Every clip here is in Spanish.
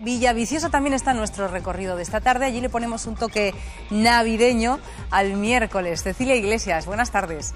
Villa Vicioso también está nuestro recorrido de esta tarde. Allí le ponemos un toque navideño al miércoles. Cecilia Iglesias, buenas tardes.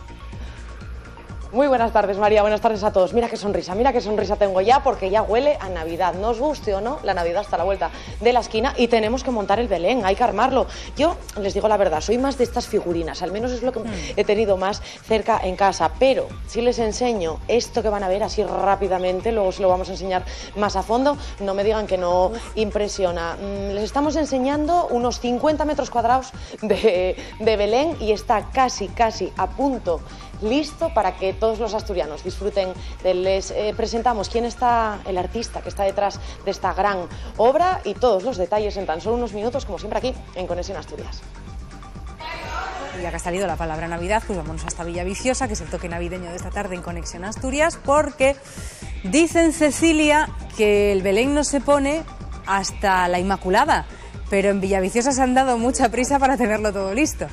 Muy buenas tardes, María. Buenas tardes a todos. Mira qué sonrisa, mira qué sonrisa tengo ya, porque ya huele a Navidad. No os guste o no, la Navidad está a la vuelta de la esquina y tenemos que montar el Belén, hay que armarlo. Yo les digo la verdad, soy más de estas figurinas, al menos es lo que hmm. he tenido más cerca en casa. Pero si les enseño esto que van a ver así rápidamente, luego se lo vamos a enseñar más a fondo, no me digan que no impresiona. Mm, les estamos enseñando unos 50 metros cuadrados de, de Belén y está casi, casi a punto listo para que todos los asturianos disfruten de Les eh, presentamos quién está el artista que está detrás de esta gran obra y todos los detalles en tan solo unos minutos, como siempre aquí en Conexión Asturias. Y ya que ha salido la palabra Navidad, pues vámonos hasta Villaviciosa, que es el toque navideño de esta tarde en Conexión Asturias, porque dicen Cecilia que el Belén no se pone hasta la Inmaculada, pero en Villaviciosa se han dado mucha prisa para tenerlo todo listo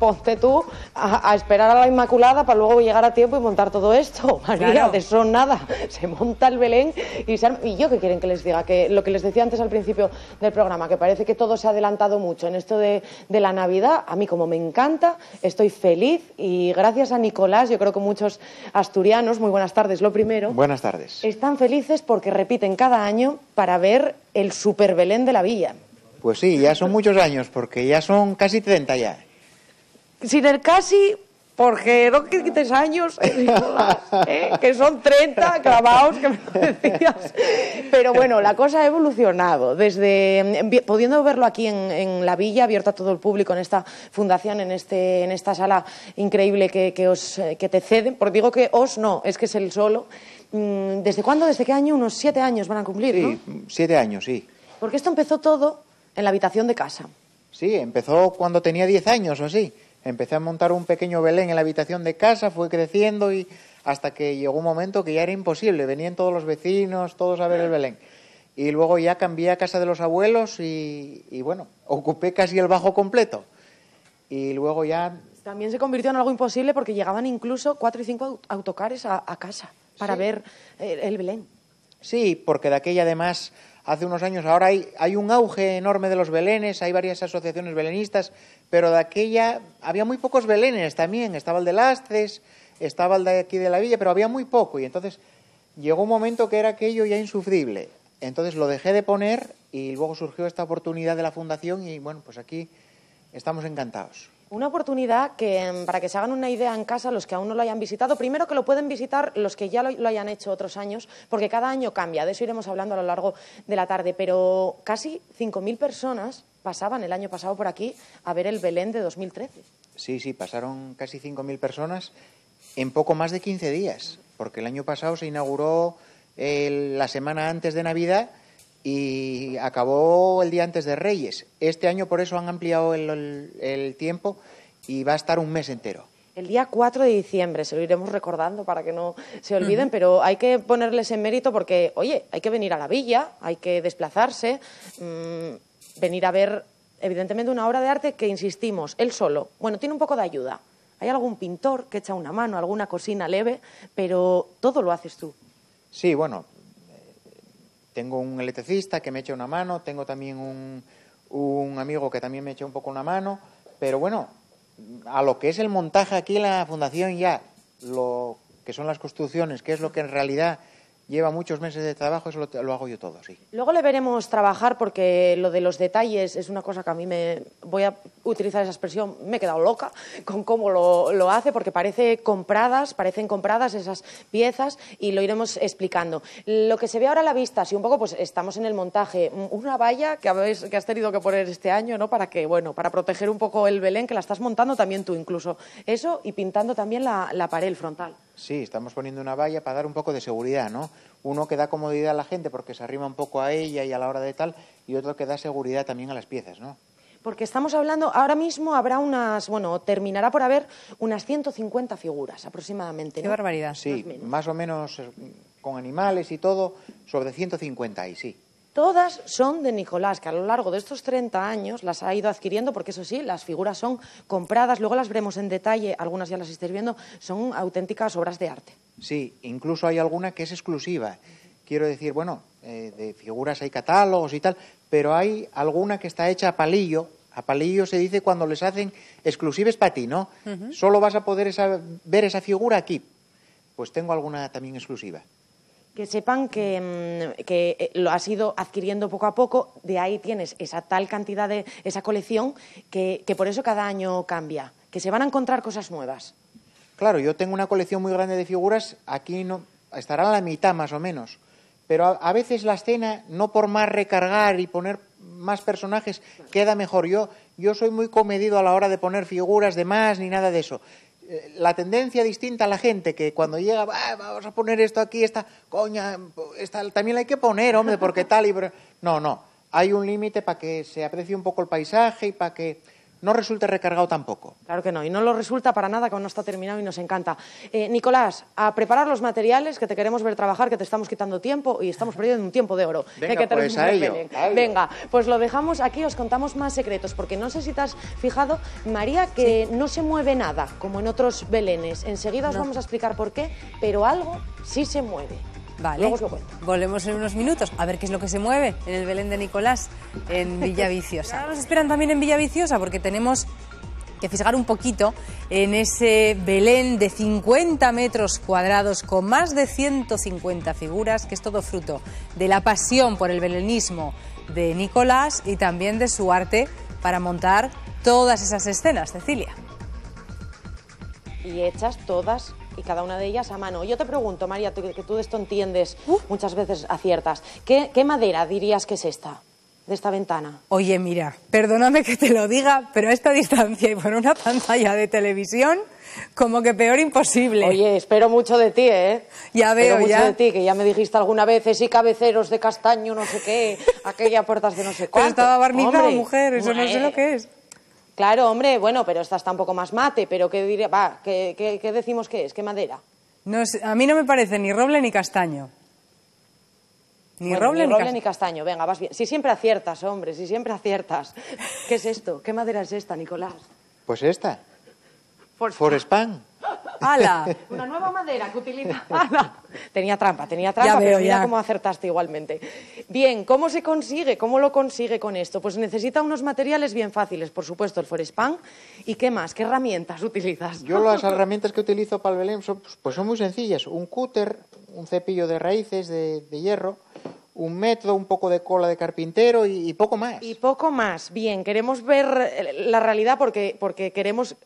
ponte tú a, esperar a la Inmaculada para luego llegar a tiempo y montar todo esto. María, de eso nada. Se monta el Belén y, se y yo que quieren que les diga, que lo que les decía antes al principio del programa, que parece que todo se ha adelantado mucho en esto de, de la Navidad, a mí como me encanta, estoy feliz y gracias a Nicolás, yo creo que muchos asturianos, muy buenas tardes, lo primero. Buenas tardes. Están felices porque repiten cada año para ver el Super Belén de la Villa. Pues sí, ya son muchos años, porque ya son casi 30 ya sin el casi, porque no quites años, que ¿eh? son 30 clavados que me decías. Pero bueno, la cosa ha evolucionado. Desde em, pudiendo verlo aquí en, la villa, abierta a todo el público, en esta fundación, en, este, en esta sala increíble que, que os, eh, que te ceden. por digo que os no, es que es el solo. Mm, ¿Desde cuándo? ¿Desde qué año? Unos siete años van a cumplir, sí, siete años, sí. Porque esto empezó todo en la habitación de casa. Sí, empezó cuando tenía diez años o así. Empecé a montar un pequeño Belén en la habitación de casa, fue creciendo y hasta que llegó un momento que ya era imposible. Venían todos los vecinos, todos a ver el Belén. Y luego ya cambié a casa de los abuelos y, bueno, ocupé casi el bajo completo. Y luego ya... También se convirtió en algo imposible porque llegaban incluso cuatro y cinco autocares a, casa para ver eh, el Belén. Sí, porque de aquella además hace unos años. Ahora hay, un auge enorme de los belenes, hay varias asociaciones belenistas, pero de aquella había muy pocos belenes también. Estaba el de Lastres, estaba el de aquí de la villa, pero había muy poco. Y entonces llegó un momento que era aquello ya insufrible. Entonces lo dejé de poner y luego surgió esta oportunidad de la fundación y bueno, pues aquí estamos encantados. Una oportunidad que, em, para que se hagan una idea en casa, los que aún no lo hayan visitado, primero que lo pueden visitar los que ya lo, hayan hecho otros años, porque cada año cambia, de eso iremos hablando a lo largo de la tarde, pero casi 5.000 personas pasaban el año pasado por aquí a ver el Belén de 2013. Sí, sí, pasaron casi 5.000 personas en poco más de 15 días, porque el año pasado se inauguró eh, la semana antes de Navidad y acabó el día antes de Reyes. Este año por eso han ampliado el, tiempo y va a estar un mes entero. El día 4 de diciembre, se lo iremos recordando para que no se olviden, pero hay que ponerles en mérito porque, oye, hay que venir a la villa, hay que desplazarse, mm, venir a ver, evidentemente, una obra de arte que, insistimos, él solo, bueno, tiene un poco de ayuda. Hay algún pintor que echa una mano, alguna cocina leve, pero todo lo haces tú. Sí, bueno, tengo un electricista que me echa una mano, tengo también un, amigo que también me echa un poco una mano, pero bueno, a lo que es el montaje aquí la fundación ya, lo que son las construcciones, que es lo que en realidad lleva muchos meses de trabajo, eso lo, hago yo todo, sí. Luego le veremos trabajar porque lo de los detalles es una cosa que a mí me, voy a utilizar esa expresión, me he quedado loca con cómo lo, hace porque parece compradas, parecen compradas esas piezas y lo iremos explicando. Lo que se ve ahora a la vista, si un poco pues estamos en el montaje, una valla que, habéis, que has tenido que poner este año, ¿no? Para que, bueno, para proteger un poco el Belén, que la estás montando también tú incluso. Eso y pintando también la, pared, frontal. Sí, estamos poniendo una valla para dar un poco de seguridad, ¿no? Uno que da comodidad a la gente porque se arrima un poco a ella y a la hora de tal, y otro que da seguridad también a las piezas, ¿no? Porque estamos hablando, ahora mismo habrá unas, bueno, terminará por haber unas 150 figuras aproximadamente. Qué barbaridad. Sí, más, o menos eh, con animales y todo, sobre 150 ahí, sí. Todas son de Nicolás, que a lo largo de estos 30 años las ha ido adquiriendo, porque eso sí, las figuras son compradas, luego las veremos en detalle, algunas ya las estáis viendo, son auténticas obras de arte. Sí, incluso hay alguna que es exclusiva. Quiero decir, bueno, eh, de figuras hay catálogos y tal, pero hay alguna que está hecha a palillo. A palillo se dice cuando les hacen exclusives para ti, ¿no? Solo vas a poder ver esa figura aquí. Pues tengo alguna también exclusiva que sepan que, mm, eh, lo has ido adquiriendo poco a poco, de ahí tienes esa tal cantidad de esa colección que, por eso cada año cambia, que se van a encontrar cosas nuevas. Claro, yo tengo una colección muy grande de figuras, aquí no, estará la mitad más o menos, pero a, veces la escena, no por más recargar y poner más personajes, queda mejor. Yo, yo soy muy comedido a la hora de poner figuras de más ni nada de eso. Eh, la tendencia distinta a la gente, que cuando llega, ah, vamos a poner esto aquí, esta coña, esta, también la hay que poner, hombre, porque tal y... No, no, hay un límite para que se aprecie un poco el paisaje y para que no resulte recargado tampoco. Claro que no, y no lo resulta para nada cuando no está terminado y nos encanta. Eh, Nicolás, a preparar los materiales que te queremos ver trabajar, que te estamos quitando tiempo y estamos perdiendo un tiempo de oro. Venga, eh, que pues Venga, pues lo dejamos aquí, os contamos más secretos, porque no sé si te has fijado, María, que no se mueve nada, como en otros belenes. Enseguida os vamos a explicar por qué, pero algo sí se mueve. Vale. Volvemos en unos minutos a ver qué es lo que se mueve en el Belén de Nicolás, en Villaviciosa. Ahora nos esperan también en Villaviciosa porque tenemos que fijar un poquito en ese Belén de 50 metros cuadrados con más de 150 figuras, que es todo fruto de la pasión por el belenismo de Nicolás y también de su arte para montar todas esas escenas, Cecilia. Y hechas todas y cada una de ellas a mano. Yo te pregunto, María, tú, que tú de esto entiendes, muchas veces aciertas, ¿qué, madera dirías que es esta? de esta ventana. Oye, mira, perdóname que te lo diga, pero a esta distancia y por una pantalla de televisión, como que peor imposible. Oye, espero mucho de ti, ¿eh? Ya veo, espero mucho de ti, que ya me dijiste alguna vez, y cabeceros de castaño, no sé qué, aquella puertas de no sé cuánto. Pero estaba barnizada, mujer, eso no sé lo que es. Claro, hombre, bueno, pero esta está un poco más mate, pero ¿qué, diré? Va, ¿qué, qué, qué decimos que es? ¿Qué madera? a mí no me parece ni roble ni castaño. Ni roble, ni, castaño. Venga, vas bien. Si siempre aciertas, hombre, si siempre aciertas. ¿Qué es esto? ¿Qué madera es esta, Nicolás? Pues esta. For ¡Hala! Una nueva madera que utiliza. ¡Hala! Tenía trampa, tenía trampa, pero mira cómo acertaste igualmente. Bien, ¿cómo se consigue? ¿Cómo lo consigue con esto? Pues necesita unos materiales bien fáciles, por supuesto, el Forespan. ¿Y qué más? ¿Qué herramientas utilizas? Yo las herramientas que utilizo para el Belén son, pues, pues son muy sencillas. Un cúter, un cepillo de raíces de, hierro, un metro, un poco de cola de carpintero y, y, poco más. Y poco más. Bien, queremos ver eh, la realidad porque, porque queremos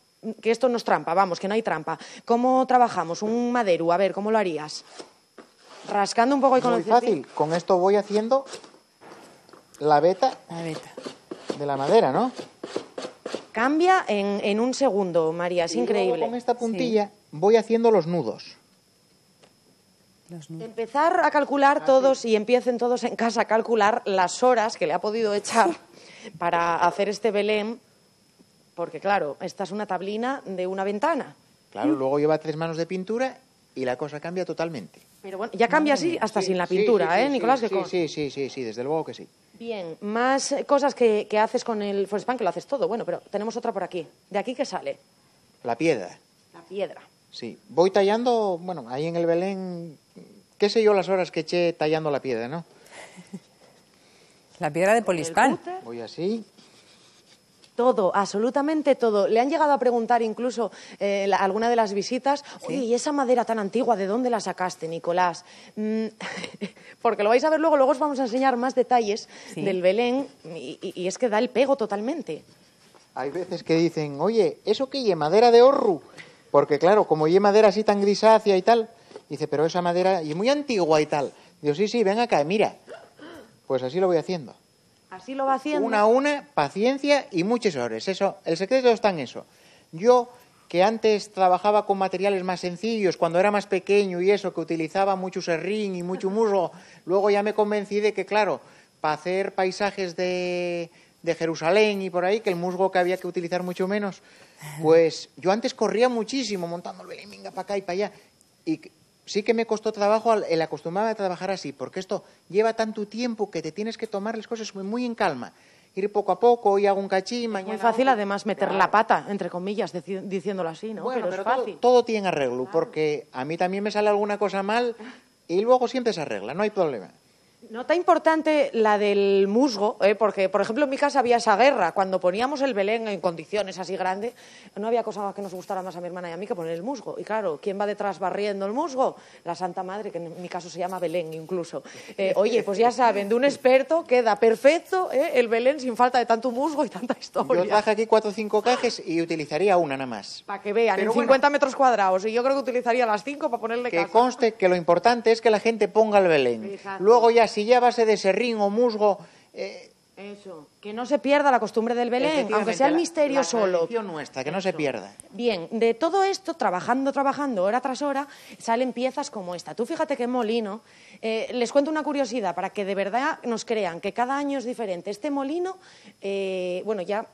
que esto no trampa, vamos, que no hay trampa. ¿Cómo trabajamos? Un madero, a ver, ¿cómo lo harías? Rascando un poco y con Muy fácil, con esto voy haciendo la veta, la de la madera, ¿no? Cambia en, un segundo, María, es increíble. con esta puntilla voy haciendo los nudos. Empezar a calcular ah, todos y empiecen todos en casa a calcular las horas que le ha podido echar para hacer este Belén porque claro, esta es una tablina de una ventana. Claro, ¿Mm? luego lleva tres manos de pintura y la cosa cambia totalmente. Pero bueno, ya cambia así mm, hasta sin la pintura, ¿eh, Nicolás? Sí, sí, sí, sí, desde luego que sí. Bien, más cosas que, haces con el Forespan, que lo haces todo. Bueno, pero tenemos otra por aquí. ¿De aquí qué sale? La piedra. La piedra. Sí, voy tallando, bueno, ahí en el Belén, qué sé yo las horas que eché tallando la piedra, ¿no? La piedra de Polispan. Voy así. Todo, absolutamente todo. Le han llegado a preguntar incluso eh, alguna de las visitas, oye, ¿y esa madera tan antigua de dónde la sacaste, Nicolás? Mm, porque lo vais a ver luego, luego os vamos a enseñar más detalles del Belén y, es que da el pego totalmente. Hay veces que dicen, oye, ¿eso qué es madera de orru? Porque claro, como ye madera así tan grisácea y tal, dice, pero esa madera y muy antigua y tal. Digo, sí, sí, ven acá, mira. Pues así lo voy haciendo. Así lo va haciendo. Una a una, paciencia y muchas horas. Eso, el secreto está en eso. Yo que antes trabajaba con materiales más sencillos, cuando era más pequeño y eso, que utilizaba mucho serrín y mucho musgo, luego ya me convencí de que, claro, para hacer paisajes de, de Jerusalén y por ahí, que el musgo que había que utilizar mucho menos. Pues yo antes corría muchísimo montando el para acá y para allá. Y sí que me costó trabajo el acostumbrarme a trabajar así, porque esto lleva tanto tiempo que te tienes que tomar las cosas muy, muy en calma. Ir poco a poco, y hago un cachín, mañana... Es muy fácil, además, meter la pata, entre comillas, diciéndolo así, ¿no? pero, es todo, fácil. todo, tiene arreglo, porque a mí también me sale alguna cosa mal y luego siempre se arregla, no hay problema. Nota importante la del musgo, eh, porque por ejemplo en mi casa había esa guerra. Cuando poníamos el Belén en condiciones así grandes, no había cosa que nos gustara más a mi hermana y a mí que poner el musgo. Y claro, ¿quién va detrás barriendo el musgo? La Santa Madre, que en mi caso se llama Belén incluso. Eh, oye, pues ya saben, de un experto queda perfecto eh, el Belén sin falta de tanto musgo y tanta historia. Yo traje aquí cuatro o cinco cajes y utilizaría una nada más. Para que vean, en 50 metros cuadrados. Y yo creo que utilizaría las cinco para ponerle Que conste que lo importante es que la gente ponga el Belén. Luego ya si a base de serrín o musgo. Eh, eso. Que no se pierda la costumbre del Belén, aunque sea el misterio solo. nuestra, que no se pierda. Bien, de todo esto, trabajando, trabajando, hora tras hora, salen piezas como esta. Tú fíjate qué molino. Eh, les cuento una curiosidad para que de verdad nos crean que cada año es diferente. Este molino, eh, bueno, ya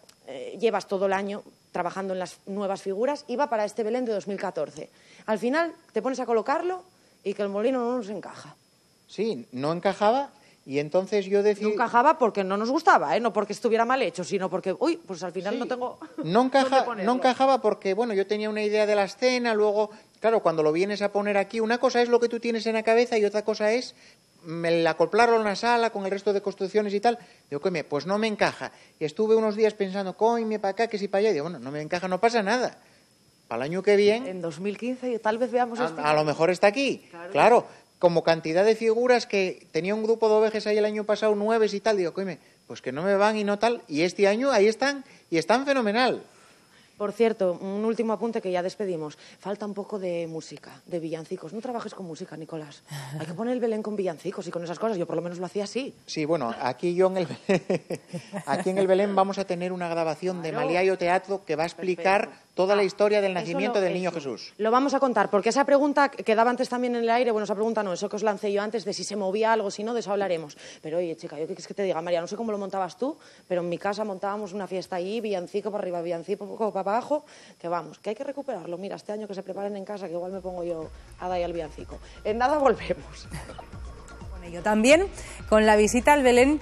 llevas todo el año trabajando en las nuevas figuras, iba para este Belén de 2014. Al final te pones a colocarlo y que el molino no nos encaja. Sí, no encajaba y entonces yo decía... No encajaba porque no nos gustaba, ¿eh? no porque estuviera mal hecho, sino porque, uy, pues al final no tengo... No, encaja, no encajaba porque, bueno, yo tenía una idea de la escena, luego, claro, cuando lo vienes a poner aquí, una cosa es lo que tú tienes en la cabeza y otra cosa es mm, la acoplarlo en la sala con el resto de construcciones y tal. Digo, coño, pues no me encaja. Y estuve unos días pensando, coño, para acá, que si para allá. digo, bueno, no me encaja, no pasa nada. Para el año que viene... En 2015 tal vez veamos a, A lo mejor está aquí, claro como cantidad de figuras que tenía un grupo de ovejas ahí el año pasado, nueves y tal, digo, coime, pues que no me van y no tal, y este año ahí están y están fenomenal. Por cierto, un último apunte que ya despedimos. Falta un poco de música, de villancicos. No trabajes con música, Nicolás. Hay que poner el Belén con villancicos y con esas cosas. Yo por lo menos lo hacía así. Sí, bueno, aquí yo en el Belén, aquí en el Belén vamos a tener una grabación de Maliayo Teatro que va a explicar toda la ah, historia del nacimiento del niño Jesús. Lo vamos a contar, porque esa pregunta quedaba antes también en el aire, bueno, esa pregunta no, eso que os lancé yo antes de si se movía algo, si no, de eso hablaremos. Pero oye, chica, yo qué es que te diga, María, no sé cómo lo montabas tú, pero en mi casa montábamos una fiesta ahí, villancico para arriba, villancico para abajo, que vamos, que hay que recuperarlo. Mira, este año que se preparen en casa, que igual me pongo yo a dar al villancico. En nada volvemos. yo también, con la visita al Belén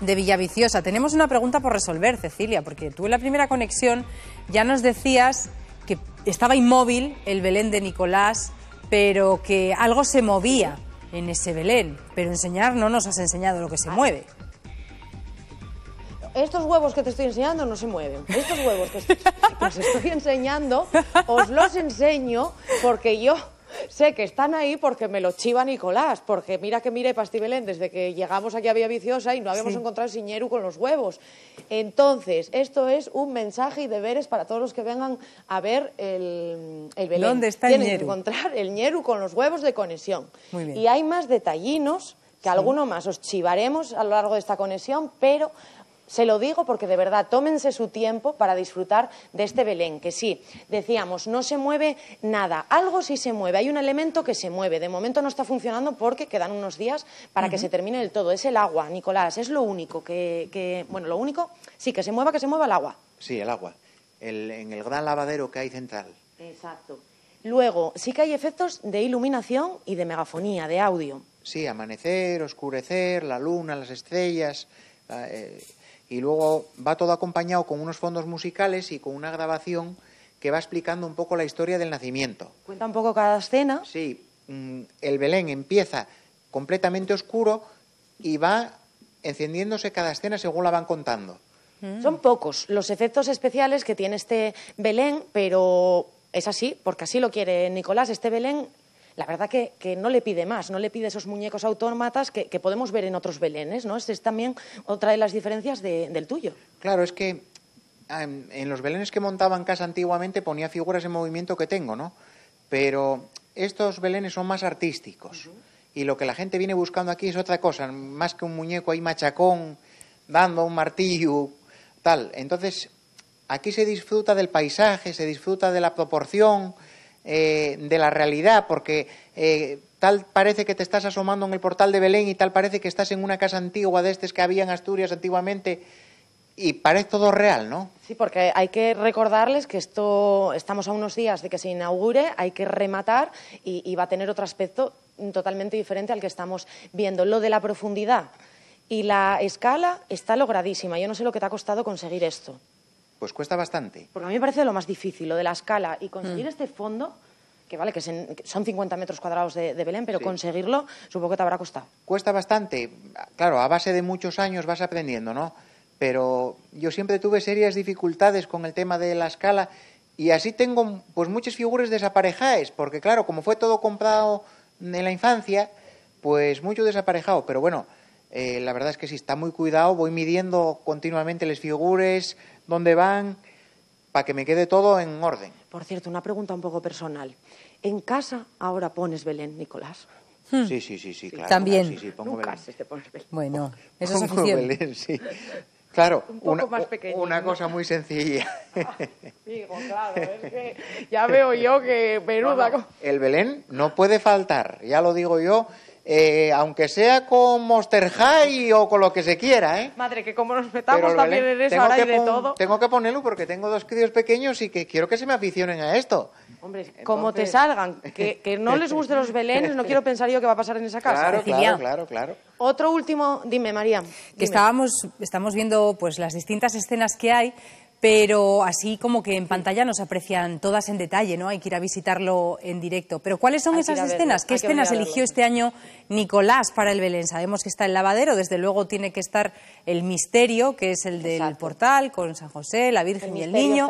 de Villaviciosa. Tenemos una pregunta por resolver, Cecilia, porque tú en la primera conexión ya nos decías que estaba inmóvil el Belén de Nicolás, pero que algo se movía en ese Belén. Pero enseñar no nos has enseñado lo que se mueve estos huevos que te estoy enseñando no se mueven. Estos huevos que os estoy enseñando, os los enseño porque yo sé que están ahí porque me lo chiva Nicolás, porque mira que mire Pastibelén, desde que llegamos aquí a Vía Viciosa y no habíamos encontrado el ñeru con los huevos. Entonces, esto es un mensaje y deberes para todos los que vengan a ver el, el Belén. ¿Dónde está Tienen el ñeru? que encontrar el ñeru con los huevos de conexión. Muy bien. Y hay más detallinos que alguno más os chivaremos a lo largo de esta conexión, pero se lo digo porque de verdad tómense su tiempo para disfrutar de este Belén, que sí, decíamos, no se mueve nada, algo sí se mueve, hay un elemento que se mueve, de momento no está funcionando porque quedan unos días para que se termine el todo, es el agua, Nicolás, es lo único que, bueno, lo único, sí, que se mueva, que se mueva el agua. Sí, el agua, en el gran lavadero que hay central. Exacto. Luego, sí que hay efectos de iluminación y de megafonía, de audio. Sí, amanecer, oscurecer, la luna, las estrellas. Ah, eh, y luego va todo acompañado con unos fondos musicales y con una grabación que va explicando un poco la historia del nacimiento. Cuenta un poco cada escena. Sí, mm, el Belén empieza completamente oscuro y va encendiéndose cada escena según la van contando. Mm. Son pocos los efectos especiales que tiene este Belén, pero es así, porque así lo quiere Nicolás. Este Belén la verdad que, que, no le pide más, no le pide esos muñecos autómatas que, podemos ver en otros belenes, ¿no? Esa este es también otra de las diferencias del tuyo. Claro, es que em, en los belenes que montaba en casa antiguamente ponía figuras en movimiento que tengo, ¿no? Pero estos belenes son más artísticos. Y lo que la gente viene buscando aquí es otra cosa, más que un muñeco ahí machacón, dando un martillo, tal. Entonces, aquí se disfruta del paisaje, se disfruta de la proporción, eh, de la realidad, porque eh, tal parece que te estás asomando en el portal de Belén y tal parece que estás en una casa antigua de estas que había en Asturias antiguamente. Y parece todo real, ¿no? Sí, porque hay que recordarles que esto estamos a unos días de que se inaugure, hay que rematar y va a tener otro aspecto totalmente diferente al que estamos viendo. Lo de la profundidad y la escala está logradísima. Yo no sé lo que te ha costado conseguir esto pues cuesta bastante. Porque a mí me parece lo más difícil, lo de la escala y mm. conseguir este fondo, que vale, que, son 50 metros cuadrados de, Belén, pero conseguirlo supongo que te habrá costado. Cuesta bastante, claro, a base de muchos años vas aprendiendo, ¿no? Pero yo siempre tuve serias dificultades con el tema de la escala y así tengo pues muchas figuras desaparejadas, porque claro, como fue todo comprado en la infancia, pues mucho desaparejado, pero bueno eh, la verdad es que sí, está muy cuidado. Voy midiendo continuamente las figuras, dónde van, para que me quede todo en orden. Por cierto, una pregunta un poco personal. ¿En casa ahora pones Belén, Nicolás? Hmm. Sí, sí, sí, sí, claro. También. sí, sí, pongo Belén. Belén. Bueno, eso es pongo Belén, sí. Claro, una, una, cosa muy sencilla. Digo, claro, es que ya veo yo que el Belén no puede faltar, ya lo digo yo, eh, aunque sea con Monster High o con lo que se quiera, ¿eh? Madre, que como nos metamos también en eso ahora de todo. Tengo que ponerlo porque tengo dos críos pequeños y que quiero que se me aficionen a esto. Hombre, como te salgan, que, que no les gusten los belenes, no quiero pensar yo qué va a pasar en esa casa. Claro, claro, claro, claro. Otro último, dime María. Que estábamos, estamos viendo pues las distintas escenas que hay, pero así como que en pantalla nos aprecian todas en detalle, ¿no? Hay que ir a visitarlo en directo. Pero ¿cuáles son esas escenas? ¿Qué escenas eligió este año Nicolás para el Belén? Sabemos que está el lavadero, desde luego tiene que estar el misterio, que es el del portal, con San José, la Virgen y el niño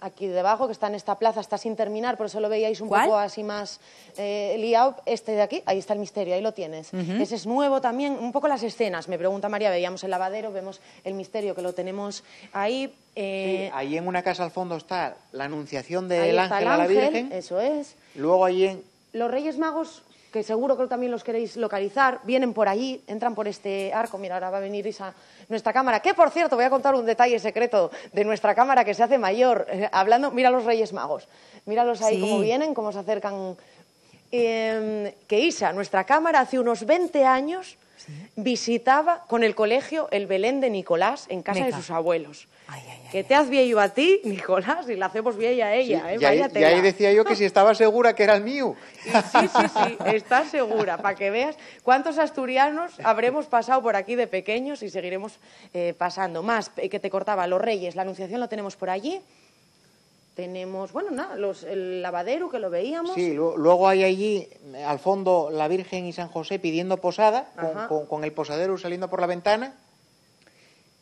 aquí debajo, que está en esta plaza, está sin terminar, por eso lo veíais un poco así más eh, liado. Este de aquí, ahí está el misterio, ahí lo tienes. Ese es nuevo también, un poco las escenas, me pregunta María, veíamos el lavadero, vemos el misterio que lo tenemos ahí. Eh, ahí en una casa al fondo está la anunciación del de ángel, a la Virgen. Eso es. Luego ahí en... Los Reyes Magos que seguro que también los queréis localizar, vienen por allí, entran por este arco. Mira, ahora va a venir Isa, nuestra cámara, que por cierto, voy a contar un detalle secreto de nuestra cámara que se hace mayor, eh, hablando, mira los Reyes Magos, míralos ahí como cómo vienen, cómo se acercan. Em, que Isa, nuestra cámara, hace unos 20 años visitaba con el colegio el Belén de Nicolás en casa de sus abuelos. que te haz viejo a ti, Nicolás, y la hacemos bien a ella. ¿eh? y, ahí, decía yo que si estaba segura que era el mío. está sí, sí, sí, segura, para que veas cuántos asturianos habremos pasado por aquí de pequeños y seguiremos eh, pasando más. Eh, que te cortaba, los reyes, la anunciación lo tenemos por allí. Tenemos, bueno, nada, los, el lavadero que lo veíamos. Sí, luego, hay allí al fondo la Virgen y San José pidiendo posada, con, el posadero saliendo por la ventana.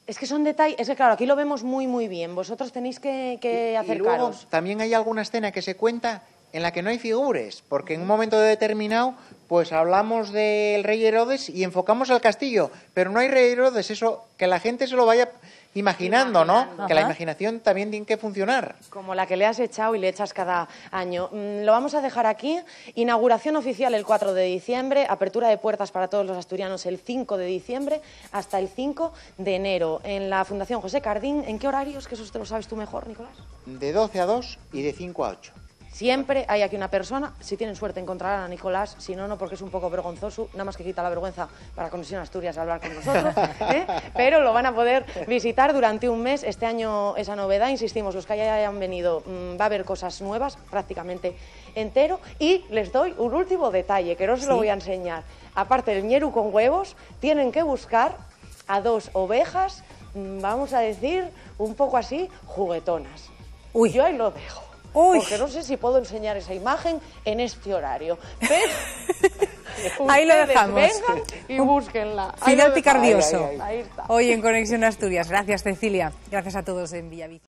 Es que son detalles, es que claro, aquí lo vemos muy, muy bien. Vosotros tenéis que, que acercaros. luego, también hay alguna escena que se cuenta en la que no hay figuras, porque en un momento determinado, pues hablamos del rey Herodes y enfocamos al castillo, pero no hay rey Herodes, eso que la gente se lo vaya imaginando, ¿no? Que la imaginación también tiene que funcionar. Como la que le has echado y le echas cada año. Mm, lo vamos a dejar aquí. Inauguración oficial el 4 de diciembre, apertura de puertas para todos los asturianos el 5 de diciembre hasta el 5 de enero. En la Fundación José Cardín, ¿en qué horarios? Que eso te lo sabes tú mejor, Nicolás. De 12 a 2 y de 5 a 8. Siempre hay aquí una persona, si tienen suerte encontrar a Nicolás, si no, no, porque es un poco vergonzoso, nada más que quita la vergüenza para a Asturias a hablar con nosotros, ¿eh? pero lo van a poder visitar durante un mes, este año esa novedad, insistimos, los que hayan venido, mm, va a haber cosas nuevas prácticamente entero y les doy un último detalle que no se lo voy a enseñar. Aparte del ñeru con huevos, tienen que buscar a dos ovejas, mm, vamos a decir, un poco así, juguetonas. Uy, yo ahí lo dejo. Porque no sé si puedo enseñar esa imagen en este horario. ahí lo dejamos. Vengan y búsquenla. Fidel picardioso. Hoy en Conexión Asturias. Gracias, Cecilia. Gracias a todos en Villaviciosa.